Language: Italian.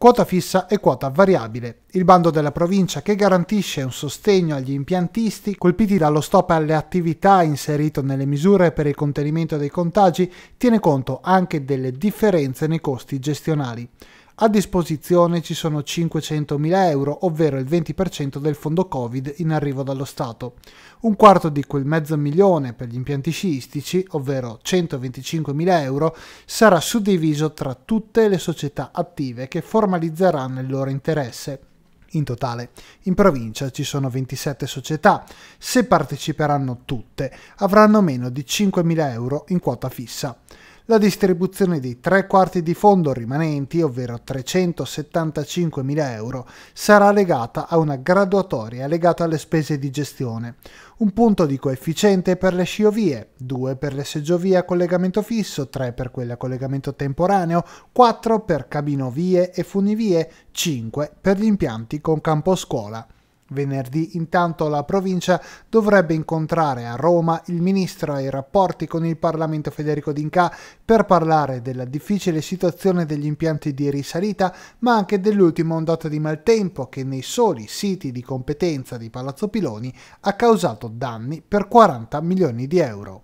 quota fissa e quota variabile. Il bando della provincia che garantisce un sostegno agli impiantisti colpiti dallo stop alle attività inserito nelle misure per il contenimento dei contagi tiene conto anche delle differenze nei costi gestionali. A disposizione ci sono 500.000 euro, ovvero il 20% del fondo Covid in arrivo dallo Stato, un quarto di quel mezzo milione per gli impianti sciistici, ovvero 125.000 euro, sarà suddiviso tra tutte le società attive che formalizzeranno il loro interesse. In totale, in provincia ci sono 27 società, se parteciperanno tutte avranno meno di 5.000 euro in quota fissa la distribuzione di tre quarti di fondo rimanenti, ovvero 375.000 euro, sarà legata a una graduatoria legata alle spese di gestione, un punto di coefficiente per le sciovie, 2 per le seggiovie a collegamento fisso, 3 per quelle a collegamento temporaneo, 4 per cabinovie e funivie, 5 per gli impianti con campo scuola. Venerdì intanto la provincia dovrebbe incontrare a Roma il ministro ai rapporti con il Parlamento Federico D'Inca per parlare della difficile situazione degli impianti di risalita, ma anche dell'ultima ondata di maltempo che nei soli siti di competenza di Palazzo Piloni ha causato danni per 40 milioni di euro.